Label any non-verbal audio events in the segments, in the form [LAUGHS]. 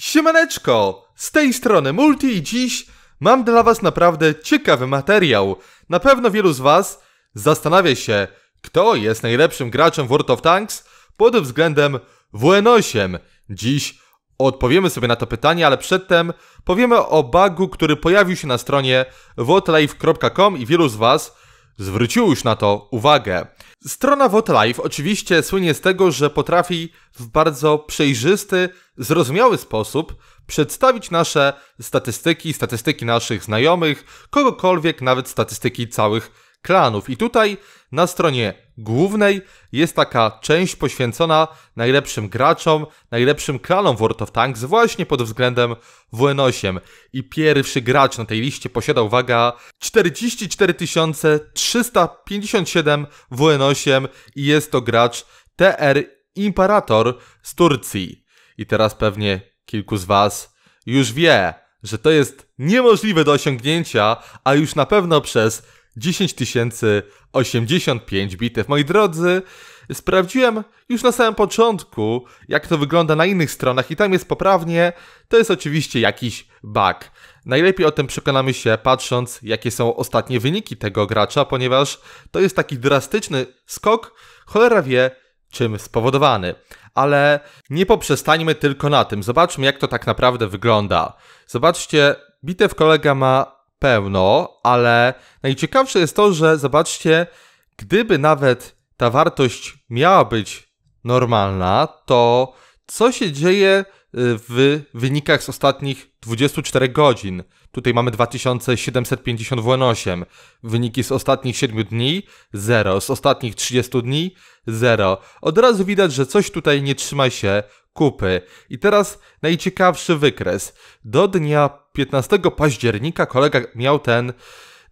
Siemaneczko! Z tej strony Multi i dziś mam dla Was naprawdę ciekawy materiał. Na pewno wielu z Was zastanawia się, kto jest najlepszym graczem World of Tanks pod względem WN8. Dziś odpowiemy sobie na to pytanie, ale przedtem powiemy o bugu, który pojawił się na stronie wotlife.com i wielu z Was zwrócił już na to uwagę. Strona VotLife oczywiście słynie z tego, że potrafi w bardzo przejrzysty, zrozumiały sposób przedstawić nasze statystyki, statystyki naszych znajomych, kogokolwiek, nawet statystyki całych klanów. I tutaj na stronie głównej jest taka część poświęcona najlepszym graczom, najlepszym klanom World of Tanks właśnie pod względem WN8. I pierwszy gracz na tej liście posiada, uwaga, 44 357 WN8 i jest to gracz TR Imperator z Turcji. I teraz pewnie kilku z Was już wie, że to jest niemożliwe do osiągnięcia, a już na pewno przez 10 085 bitew. Moi drodzy, sprawdziłem już na samym początku, jak to wygląda na innych stronach i tam jest poprawnie. To jest oczywiście jakiś bug. Najlepiej o tym przekonamy się patrząc, jakie są ostatnie wyniki tego gracza, ponieważ to jest taki drastyczny skok. Cholera wie, czym spowodowany. Ale nie poprzestańmy tylko na tym. Zobaczmy, jak to tak naprawdę wygląda. Zobaczcie, bitew kolega ma pełno, ale najciekawsze jest to, że zobaczcie, gdyby nawet ta wartość miała być normalna, to co się dzieje y, w wynikach z ostatnich 24 godzin? Tutaj mamy 2750 WN8. Wyniki z ostatnich 7 dni 0, z ostatnich 30 dni 0. Od razu widać, że coś tutaj nie trzyma się kupy. I teraz najciekawszy wykres. Do dnia 15 października kolega miał ten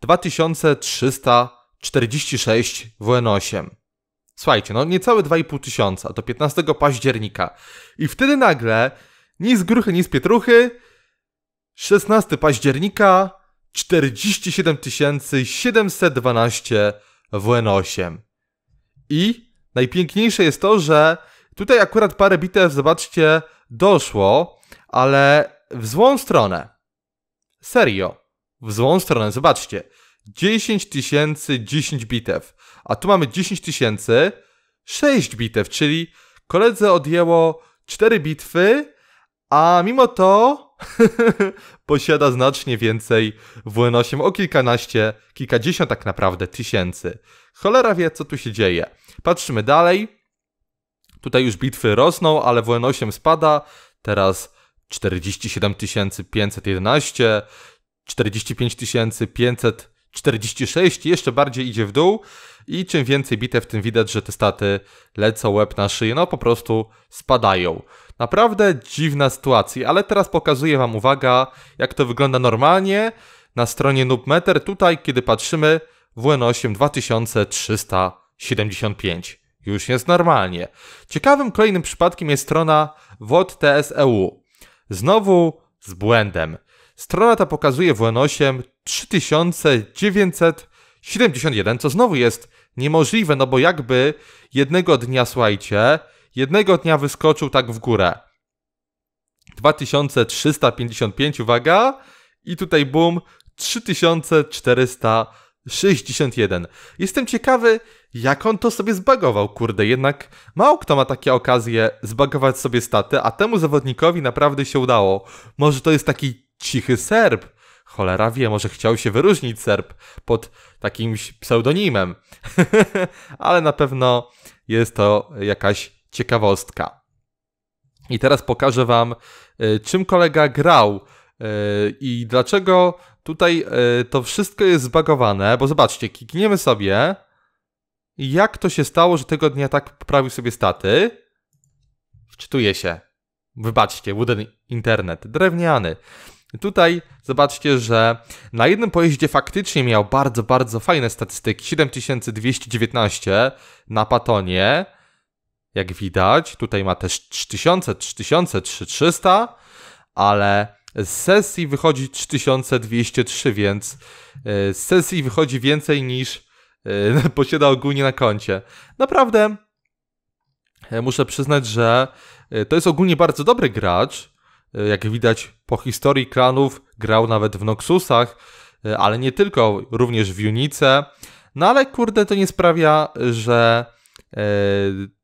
2346 WN8. Słuchajcie, no niecałe 2,5 tysiąca do 15 października. I wtedy nagle, nic gruchy, nic pietruchy, 16 października 47 712 WN8. I najpiękniejsze jest to, że Tutaj akurat parę bitew, zobaczcie, doszło, ale w złą stronę. Serio. W złą stronę, zobaczcie. 10 tysięcy, 10 bitew. A tu mamy 10 tysięcy, 6 bitew, czyli koledze odjęło 4 bitwy, a mimo to [LAUGHS] posiada znacznie więcej WN8, o kilkanaście, kilkadziesiąt tak naprawdę tysięcy. Cholera wie, co tu się dzieje. Patrzymy dalej. Tutaj już bitwy rosną, ale WN8 spada. Teraz 47 511, 45 546, jeszcze bardziej idzie w dół. I czym więcej bitew, tym widać, że te staty lecą łeb na szyję, no po prostu spadają. Naprawdę dziwna sytuacja, ale teraz pokazuję Wam, uwaga, jak to wygląda normalnie na stronie Noobmeter. Tutaj, kiedy patrzymy, WN8 2375. Już jest normalnie. Ciekawym kolejnym przypadkiem jest strona TSEU. Znowu z błędem. Strona ta pokazuje w Lenosiem 3971, co znowu jest niemożliwe, no bo jakby jednego dnia, słuchajcie, jednego dnia wyskoczył tak w górę. 2355, uwaga, i tutaj bum, 3400 61. Jestem ciekawy, jak on to sobie zbagował, kurde, jednak mało kto ma takie okazje zbagować sobie staty, a temu zawodnikowi naprawdę się udało. Może to jest taki cichy Serb? Cholera wie, może chciał się wyróżnić Serb pod takimś pseudonimem. [LAUGHS] Ale na pewno jest to jakaś ciekawostka. I teraz pokażę wam, y, czym kolega grał y, i dlaczego Tutaj y, to wszystko jest zbagowane, bo zobaczcie, klikniemy sobie, jak to się stało, że tego dnia tak poprawił sobie staty. Wczytuje się. Wybaczcie, wooden internet, drewniany. Tutaj zobaczcie, że na jednym pojeździe faktycznie miał bardzo, bardzo fajne statystyki. 7219 na Patonie. Jak widać, tutaj ma też 3000, 3000, 3300, ale z sesji wychodzi 3203, więc e, z sesji wychodzi więcej niż e, [LAUGHS] posiada ogólnie na koncie. Naprawdę e, muszę przyznać, że to jest ogólnie bardzo dobry gracz. Jak widać po historii klanów, grał nawet w Noxusach, ale nie tylko, również w Unice. No ale kurde, to nie sprawia, że E,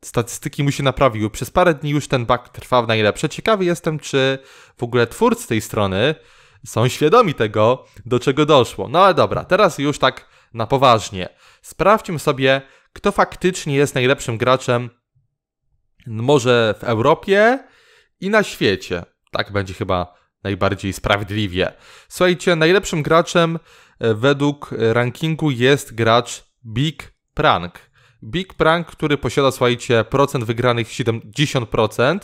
statystyki mu się naprawiły. Przez parę dni już ten bug trwał najlepsze. Ciekawy jestem, czy w ogóle twórcy tej strony są świadomi tego, do czego doszło. No ale dobra, teraz już tak na poważnie. Sprawdźmy sobie, kto faktycznie jest najlepszym graczem może w Europie i na świecie. Tak będzie chyba najbardziej sprawiedliwie. Słuchajcie, najlepszym graczem e, według rankingu jest gracz Big Prank. Big Prank, który posiada, słuchajcie, procent wygranych 70%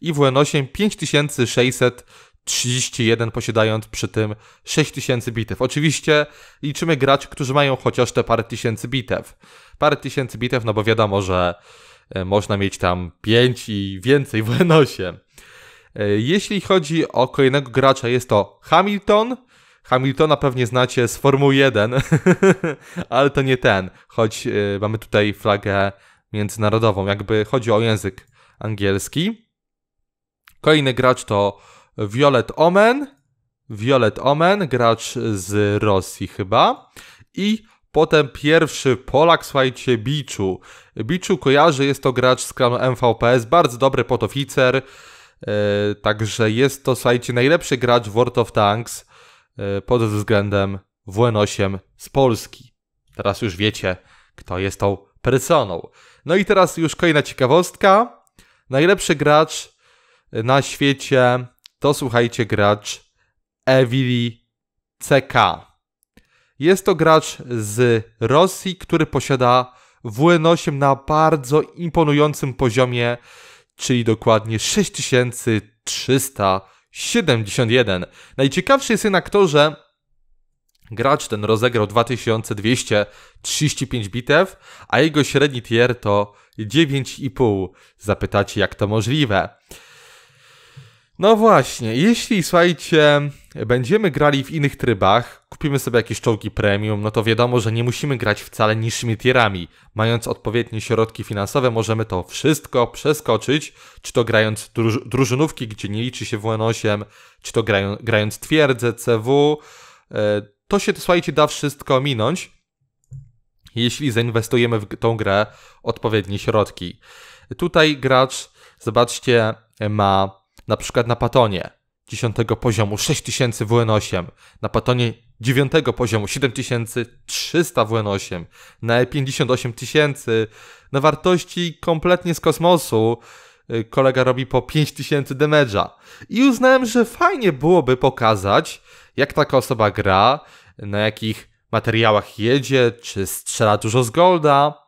i WN8 5600 31 posiadając przy tym 6000 bitew. Oczywiście liczymy graczy, którzy mają chociaż te parę tysięcy bitew. Parę tysięcy bitew, no bo wiadomo, że e, można mieć tam 5 i więcej w Enosie. E, jeśli chodzi o kolejnego gracza, jest to Hamilton, Hamiltona pewnie znacie z Formuły 1, [LAUGHS] ale to nie ten, choć y, mamy tutaj flagę międzynarodową, jakby chodzi o język angielski. Kolejny gracz to Violet Omen. Violet Omen, gracz z Rosji chyba. I potem pierwszy Polak, słuchajcie, Biczu. Biczu kojarzy, jest to gracz z klanu MVPS, bardzo dobry podoficer. Yy, także jest to, słuchajcie, najlepszy gracz w World of Tanks. Y, pod względem WN8 z Polski. Teraz już wiecie, kto jest tą personą. No i teraz już kolejna ciekawostka. Najlepszy gracz y, na świecie to słuchajcie gracz Evili CK. Jest to gracz z Rosji, który posiada WN8 na bardzo imponującym poziomie, czyli dokładnie 6300 71. Najciekawszy jest jednak to, że gracz ten rozegrał 2235 bitew, a jego średni tier to 9,5. Zapytacie, jak to możliwe? No właśnie, jeśli słuchajcie, będziemy grali w innych trybach, kupimy sobie jakieś czołgi premium, no to wiadomo, że nie musimy grać wcale niższymi tierami. Mając odpowiednie środki finansowe, możemy to wszystko przeskoczyć, czy to grając druż drużynówki, gdzie nie liczy się WN8, czy to grają, grając twierdzę, CW. E, to się, słuchajcie, da wszystko minąć, jeśli zainwestujemy w tą grę odpowiednie środki. Tutaj gracz, zobaczcie, ma na przykład na Patonie 10 poziomu 6000 WN8, na Patonie 9 poziomu 7300 WN8, na E58 tysięcy, na wartości kompletnie z kosmosu y, kolega robi po 5000 damage'a. I uznałem, że fajnie byłoby pokazać, jak taka osoba gra, na jakich materiałach jedzie, czy strzela dużo z golda,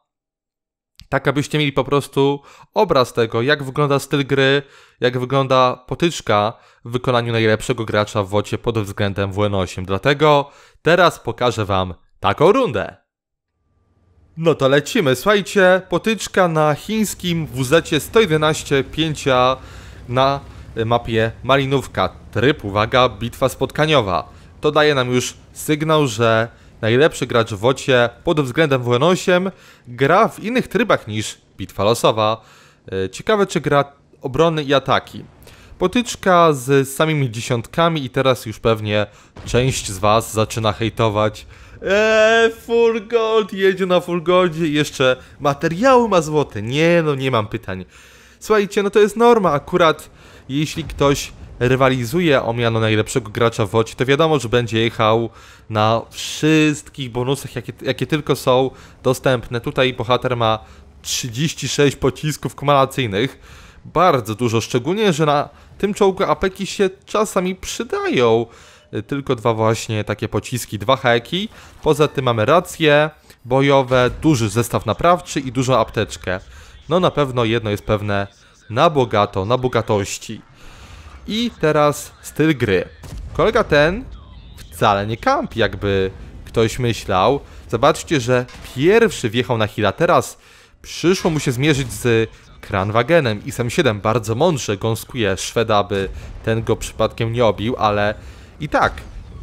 tak abyście mieli po prostu obraz tego, jak wygląda styl gry, jak wygląda potyczka w wykonaniu najlepszego gracza w wocie pod względem WN8. Dlatego teraz pokażę wam taką rundę. No to lecimy, słuchajcie, potyczka na chińskim WZ 115 na mapie Malinówka. Tryb, uwaga, bitwa spotkaniowa. To daje nam już sygnał, że najlepszy gracz w wocie pod względem WN8, gra w innych trybach niż bitwa losowa. E, ciekawe, czy gra obrony i ataki. Potyczka z samymi dziesiątkami i teraz już pewnie część z was zaczyna hejtować. Eee, full gold, jedzie na full goldzie jeszcze materiały ma złote. Nie, no nie mam pytań. Słuchajcie, no to jest norma akurat, jeśli ktoś rywalizuje o miano najlepszego gracza w Oci, to wiadomo, że będzie jechał na wszystkich bonusach, jakie, jakie tylko są dostępne. Tutaj bohater ma 36 pocisków kumulacyjnych. Bardzo dużo, szczególnie, że na tym czołgu apeki się czasami przydają. Y, tylko dwa właśnie takie pociski, dwa heki. Poza tym mamy racje bojowe, duży zestaw naprawczy i dużą apteczkę. No na pewno jedno jest pewne, na bogato, na bogatości. I teraz styl gry. Kolega ten wcale nie kampi, jakby ktoś myślał. Zobaczcie, że pierwszy wjechał na Hila, teraz przyszło mu się zmierzyć z Kranwagenem. sam 7 bardzo mądrze gąskuje Szweda, aby ten go przypadkiem nie obił, ale i tak,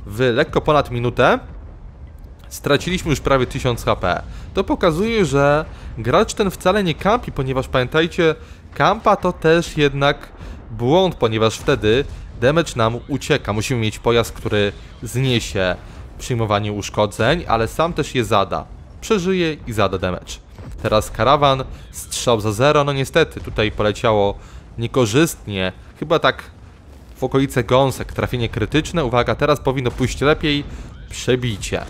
w lekko ponad minutę straciliśmy już prawie 1000 HP. To pokazuje, że gracz ten wcale nie kampi, ponieważ pamiętajcie, kampa to też jednak błąd, ponieważ wtedy damage nam ucieka. Musimy mieć pojazd, który zniesie przyjmowanie uszkodzeń, ale sam też je zada. Przeżyje i zada damage. Teraz karawan, strzał za zero, no niestety tutaj poleciało niekorzystnie, chyba tak w okolice gąsek, trafienie krytyczne, uwaga, teraz powinno pójść lepiej, przebicie.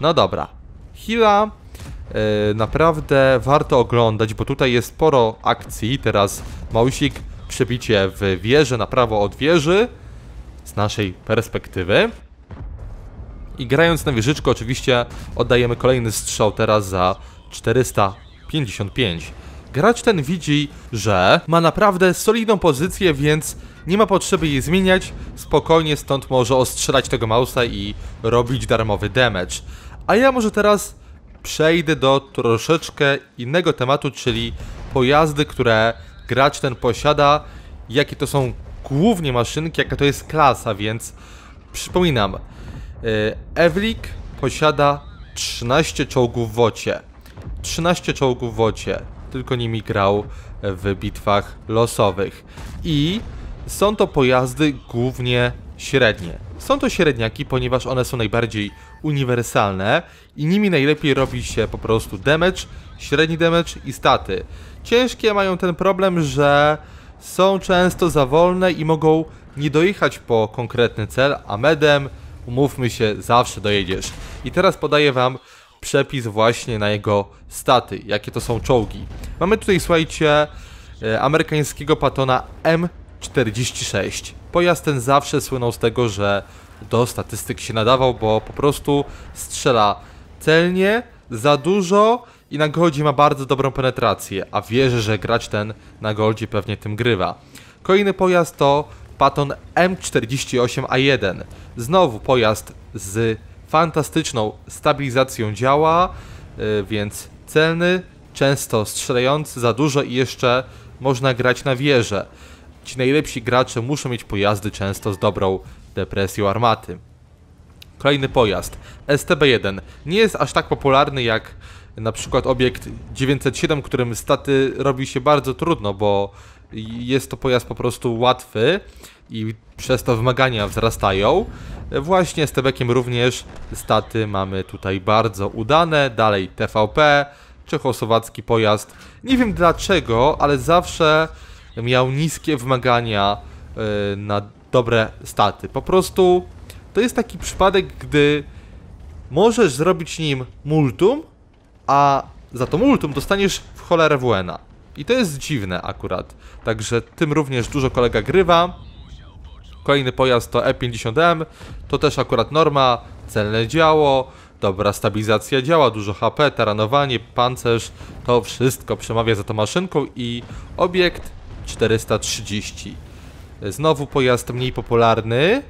No dobra, Hila yy, e, naprawdę warto oglądać, bo tutaj jest sporo akcji, teraz Mausik przebicie w wieżę na prawo od wieży z naszej perspektywy. I grając na wieżyczkę oczywiście oddajemy kolejny strzał teraz za 455. Gracz ten widzi, że ma naprawdę solidną pozycję, więc nie ma potrzeby jej zmieniać. Spokojnie stąd może ostrzelać tego mausa i robić darmowy damage. A ja może teraz przejdę do troszeczkę innego tematu, czyli pojazdy, które gracz ten posiada, jakie to są głównie maszynki, jaka to jest klasa, więc przypominam, Ewlik posiada 13 czołgów w wocie. 13 czołgów w wocie, tylko nimi grał w bitwach losowych. I są to pojazdy głównie średnie. Są to średniaki, ponieważ one są najbardziej uniwersalne i nimi najlepiej robi się po prostu damage, średni damage i staty. Ciężkie mają ten problem, że są często za wolne i mogą nie dojechać po konkretny cel, a medem, umówmy się, zawsze dojedziesz. I teraz podaję wam przepis właśnie na jego staty, jakie to są czołgi. Mamy tutaj, słuchajcie, e, amerykańskiego patona M 46. Pojazd ten zawsze słynął z tego, że do statystyk się nadawał, bo po prostu strzela celnie, za dużo i na Goldzie ma bardzo dobrą penetrację, a wierzę, że grać ten na Goldzie pewnie tym grywa. Kolejny pojazd to Patton M48A1. Znowu pojazd z fantastyczną stabilizacją działa, y, więc celny, często strzelający za dużo i jeszcze można grać na wieżę ci najlepsi gracze muszą mieć pojazdy często z dobrą depresją armaty. Kolejny pojazd, STB-1, nie jest aż tak popularny jak na przykład obiekt 907, którym staty robi się bardzo trudno, bo jest to pojazd po prostu łatwy i przez to wymagania wzrastają. Właśnie z Tebekiem również staty mamy tutaj bardzo udane. Dalej TVP, czechosłowacki pojazd. Nie wiem dlaczego, ale zawsze miał niskie wymagania e, na dobre staty. Po prostu to jest taki przypadek, gdy możesz zrobić nim multum, a za to multum dostaniesz w cholerę WN-a. I to jest dziwne akurat. Także tym również dużo kolega grywa. Kolejny pojazd to E50M, to też akurat norma, celne działo, dobra stabilizacja działa, dużo HP, taranowanie, pancerz, to wszystko przemawia za tą maszynką i obiekt 430. Znowu pojazd mniej popularny.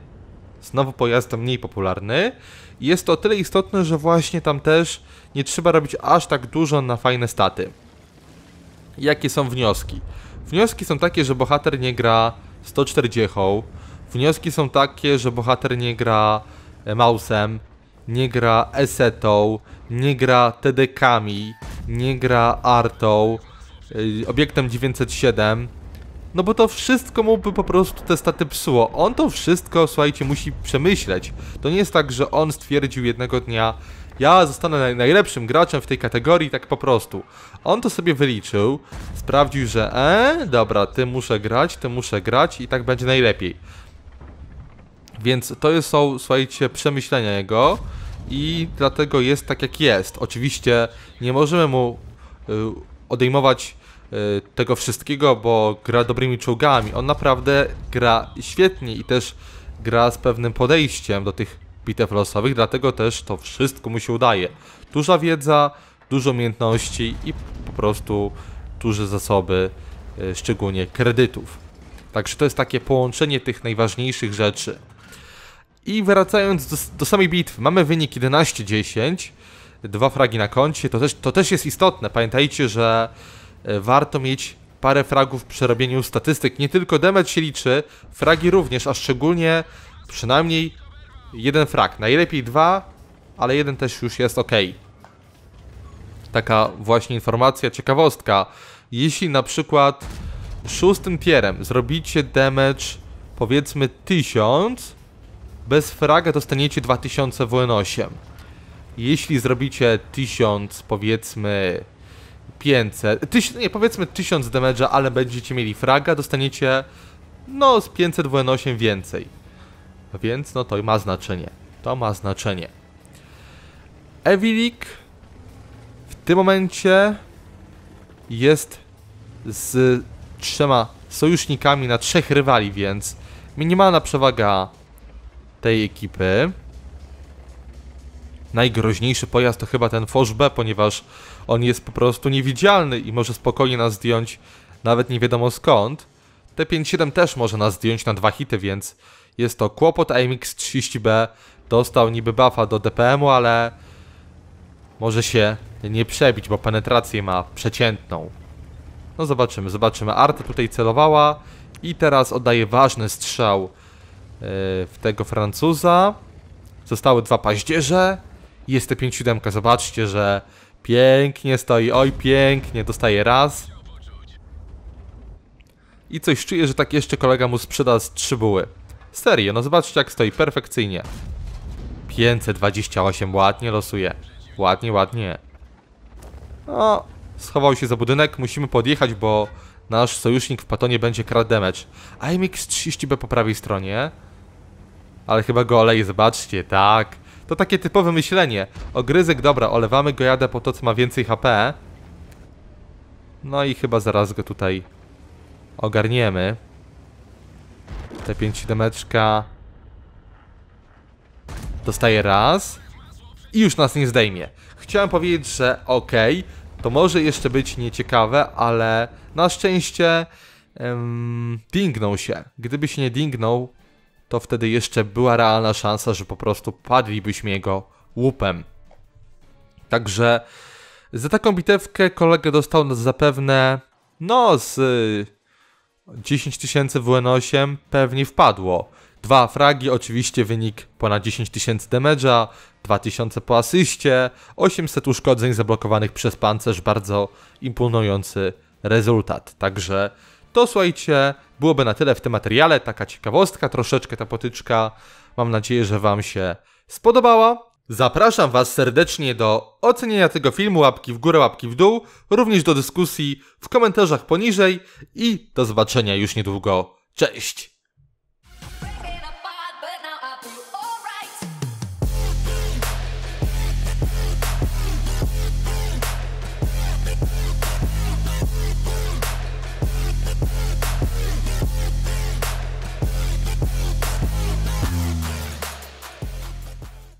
Znowu pojazd mniej popularny. jest to o tyle istotne, że właśnie tam też nie trzeba robić aż tak dużo na fajne staty. Jakie są wnioski? Wnioski są takie, że bohater nie gra 140. Wnioski są takie, że bohater nie gra e, mausem, nie gra esetą, nie gra TDK-ami, nie gra artą, e, obiektem 907, no bo to wszystko mu by po prostu te staty psuło. On to wszystko, słuchajcie, musi przemyśleć. To nie jest tak, że on stwierdził jednego dnia, ja zostanę najlepszym graczem w tej kategorii, tak po prostu. On to sobie wyliczył, sprawdził, że e, dobra, ty muszę grać, ty muszę grać i tak będzie najlepiej. Więc to są, słuchajcie, przemyślenia jego i dlatego jest tak jak jest. Oczywiście nie możemy mu y, odejmować Y, tego wszystkiego, bo gra dobrymi czołgami. On naprawdę gra świetnie i też gra z pewnym podejściem do tych bitew losowych, dlatego też to wszystko mu się udaje. Duża wiedza, dużo umiejętności i po prostu duże zasoby, y, szczególnie kredytów. Także to jest takie połączenie tych najważniejszych rzeczy. I wracając do, do samej bitwy, mamy wynik 11-10, dwa fragi na koncie, to też, to też jest istotne. Pamiętajcie, że E, warto mieć parę fragów przy robieniu statystyk. Nie tylko demet się liczy, fragi również, a szczególnie przynajmniej jeden frag. Najlepiej dwa, ale jeden też już jest ok. Taka właśnie informacja, ciekawostka. Jeśli na przykład szóstym tierem zrobicie damage powiedzmy 1000, bez fraga dostaniecie 2000 w 8 Jeśli zrobicie 1000 powiedzmy 500, tyś, nie powiedzmy 1000 damage'a, ale będziecie mieli fraga, dostaniecie no z WN8 więcej. Więc no to ma znaczenie. To ma znaczenie. Evilik w tym momencie jest z trzema sojusznikami na trzech rywali, więc minimalna przewaga tej ekipy najgroźniejszy pojazd to chyba ten Forge B, ponieważ on jest po prostu niewidzialny i może spokojnie nas zdjąć nawet nie wiadomo skąd. T57 też może nas zdjąć na dwa hity, więc jest to kłopot. AMX-30B dostał niby buffa do DPM-u, ale może się nie przebić, bo penetrację ma przeciętną. No zobaczymy, zobaczymy. Arta tutaj celowała i teraz oddaje ważny strzał e, w tego Francuza. Zostały dwa paździerze. Jest te 5 7 zobaczcie, że pięknie stoi, oj pięknie, dostaje raz. I coś czuję, że tak jeszcze kolega mu sprzeda z 3 buły. Serio, no zobaczcie jak stoi, perfekcyjnie. 528, ładnie losuje. Ładnie, ładnie. No, schował się za budynek, musimy podjechać, bo nasz sojusznik w patonie będzie kradł damage. IMX 30B po prawej stronie. Ale chyba go oleje, zobaczcie, tak. To takie typowe myślenie. Ogryzek, dobra, olewamy go, jadę po to, co ma więcej HP. No i chyba zaraz go tutaj ogarniemy. Te 5-7 dostaje raz i już nas nie zdejmie. Chciałem powiedzieć, że okej, okay, to może jeszcze być nieciekawe, ale na szczęście dingnął się. Gdyby się nie dingnął, to wtedy jeszcze była realna szansa, że po prostu padlibyśmy jego łupem. Także za taką bitewkę kolegę dostał zapewne, no z 10 y, tysięcy WN8 pewnie wpadło. Dwa fragi, oczywiście wynik ponad 10 tysięcy damage'a, 2000 po asyście, 800 uszkodzeń zablokowanych przez pancerz, bardzo imponujący rezultat. Także to słuchajcie, byłoby na tyle w tym materiale. Taka ciekawostka, troszeczkę ta potyczka. Mam nadzieję, że Wam się spodobała. Zapraszam Was serdecznie do ocenienia tego filmu, łapki w górę, łapki w dół, również do dyskusji w komentarzach poniżej i do zobaczenia już niedługo. Cześć!